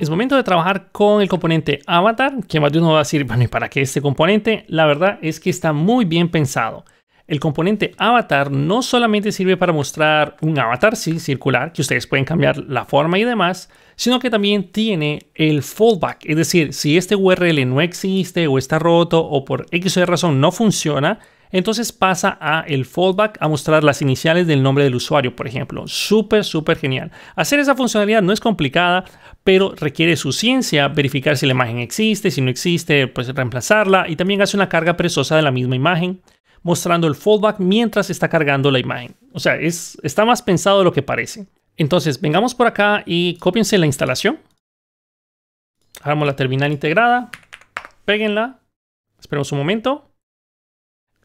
es momento de trabajar con el componente avatar, que más de uno va a decir, bueno, ¿y para qué este componente? La verdad es que está muy bien pensado. El componente avatar no solamente sirve para mostrar un avatar sí, circular, que ustedes pueden cambiar la forma y demás, sino que también tiene el fallback, es decir, si este URL no existe o está roto o por X o razón no funciona, entonces pasa a el fallback a mostrar las iniciales del nombre del usuario, por ejemplo. Súper, súper genial. Hacer esa funcionalidad no es complicada, pero requiere su ciencia, verificar si la imagen existe, si no existe, pues reemplazarla y también hace una carga perezosa de la misma imagen mostrando el fallback mientras está cargando la imagen. O sea, es, está más pensado de lo que parece. Entonces, vengamos por acá y cópiense la instalación. Hagamos la terminal integrada. Péguenla. Esperemos un momento.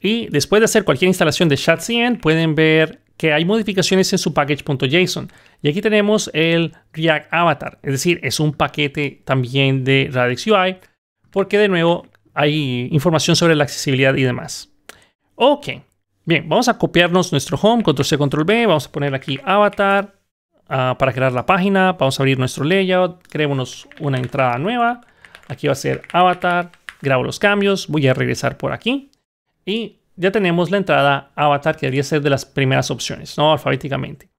Y después de hacer cualquier instalación de ShadCN, pueden ver que hay modificaciones en su package.json. Y aquí tenemos el React Avatar, es decir, es un paquete también de Radix UI, porque de nuevo hay información sobre la accesibilidad y demás. Ok, bien, vamos a copiarnos nuestro home, control C, control B, vamos a poner aquí Avatar ah, para crear la página, vamos a abrir nuestro layout, creémonos una entrada nueva, aquí va a ser Avatar, grabo los cambios, voy a regresar por aquí y ya tenemos la entrada avatar que debería ser de las primeras opciones, ¿no? Alfabéticamente.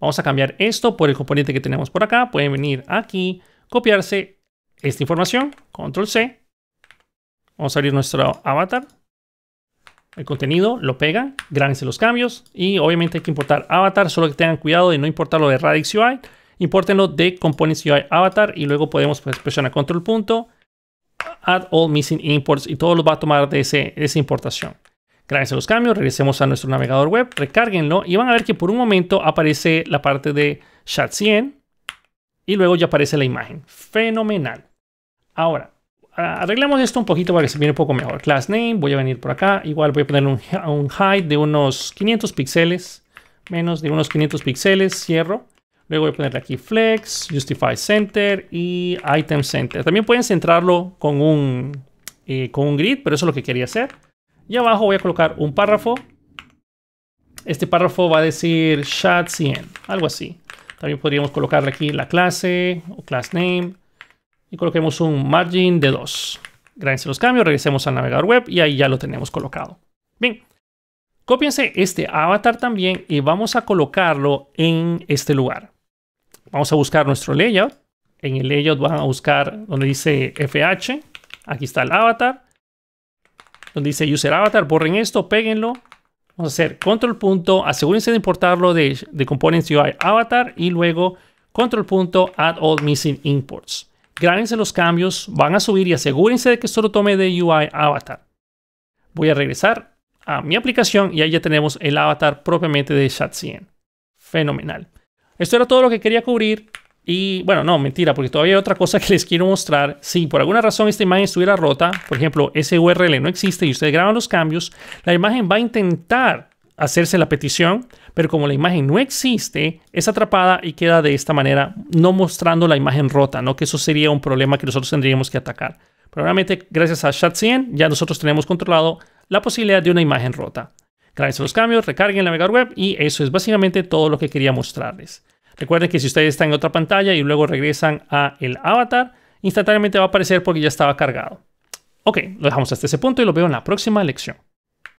Vamos a cambiar esto por el componente que tenemos por acá. Pueden venir aquí, copiarse esta información, control C. Vamos a abrir nuestro avatar. El contenido lo pegan, grábense los cambios y obviamente hay que importar avatar, solo que tengan cuidado de no importarlo de Radix UI, Importenlo de Components UI Avatar y luego podemos pues, presionar control punto add all missing imports y todo lo va a tomar de, esa importación. Gracias a los cambios, regresemos a nuestro navegador web, recárguenlo y van a ver que por un momento aparece la parte de chat 100 y luego ya aparece la imagen. Fenomenal. Ahora, arreglamos esto un poquito para que se viene un poco mejor. Class name, voy a venir por acá. Igual voy a ponerle un, un height de unos 500 píxeles. Menos de unos 500 píxeles. Cierro. Luego voy a ponerle aquí Flex, Justify Center y Item Center. También pueden centrarlo con un, eh, con un grid, pero eso es lo que quería hacer. Y abajo voy a colocar un párrafo. Este párrafo va a decir Chat 100, algo así. También podríamos colocarle aquí la clase o class name y coloquemos un margin de 2. Grábense los cambios, regresemos al navegador web y ahí ya lo tenemos colocado. Bien, cópiense este avatar también y vamos a colocarlo en este lugar vamos a buscar nuestro layout. En el layout van a buscar donde dice FH. Aquí está el avatar. Donde dice user avatar. Borren esto, péguenlo. Vamos a hacer control punto. Asegúrense de importarlo de, de components UI avatar. Y luego control punto add all missing imports. Grabense los cambios, van a subir y asegúrense de que esto lo tome de UI avatar. Voy a regresar a mi aplicación y ahí ya tenemos el avatar propiamente de Chat 100. Fenomenal. Esto era todo lo que quería cubrir. Y bueno, no, mentira, porque todavía hay otra cosa que les quiero mostrar. Si por alguna razón esta imagen estuviera rota, por ejemplo, ese URL no existe y ustedes graban los cambios, la imagen va a intentar hacerse la petición, pero como la imagen no existe, es atrapada y queda de esta manera, no mostrando la imagen rota, ¿no? Que eso sería un problema que nosotros tendríamos que atacar. Probablemente gracias a Chat 100 ya nosotros tenemos controlado la posibilidad de una imagen rota. Gracias los cambios, recarguen la navegador web y eso es básicamente todo lo que quería mostrarles. Recuerden que si ustedes están en otra pantalla y luego regresan a el avatar, instantáneamente va a aparecer porque ya estaba cargado. Ok, lo dejamos hasta ese punto y lo veo en la próxima lección.